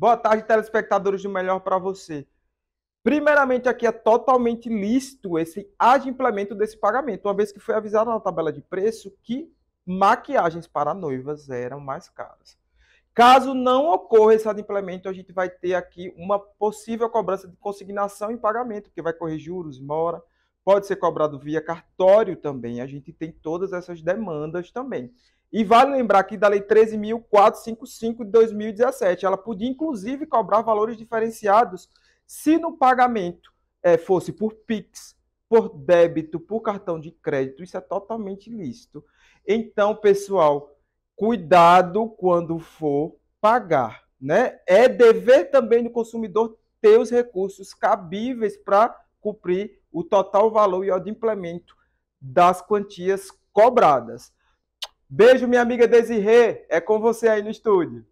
Boa tarde, telespectadores do Melhor para você. Primeiramente, aqui é totalmente lícito esse adimplemento desse pagamento, uma vez que foi avisado na tabela de preço que maquiagens para noivas eram mais caras. Caso não ocorra esse adimplemento, a gente vai ter aqui uma possível cobrança de consignação em pagamento, que vai correr juros, mora, pode ser cobrado via cartório também. A gente tem todas essas demandas também. E vale lembrar aqui da Lei 13.455 de 2017, ela podia inclusive cobrar valores diferenciados se no pagamento é, fosse por PIX, por débito, por cartão de crédito. Isso é totalmente lícito. Então, pessoal, cuidado quando for pagar. Né? É dever também do consumidor ter os recursos cabíveis para cumprir o total valor e o de implemento das quantias cobradas. Beijo, minha amiga Desirê, é com você aí no estúdio.